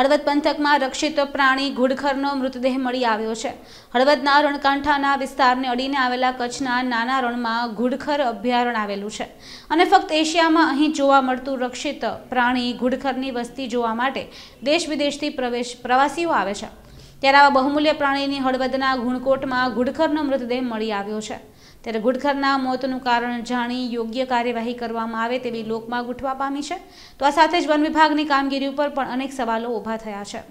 હળવદ પંથકમાં રક્ષિત પ્રાણી ઘુડખરનો મૃતદેહ મળી આવ્યો છે હળવદના રણકાંઠાના વિસ્તારને અડીને આવેલા કચ્છના નાના રણમાં ઘુડખર અભયારણ્ય આવેલું છે અને ફક્ત એશિયામાં અહીં જોવા મળતું રક્ષિત પ્રાણી ઘુડખરની વસ્તી જોવા માટે દેશ વિદેશથી પ્રવેશ પ્રવાસીઓ આવે છે ત્યારે આવા બહુમૂલ્ય પ્રાણીની હળવદના ગુણકોટમાં ઘુડખરનો મૃતદેહ મળી આવ્યો છે ત્યારે ઘુડખરના મોતનું કારણ જાણી યોગ્ય કાર્યવાહી કરવામાં આવે તેવી લોકમાં ગૂંઠવા પામી છે તો આ સાથે જ વન વિભાગની કામગીરી ઉપર પણ અનેક સવાલો ઊભા થયા છે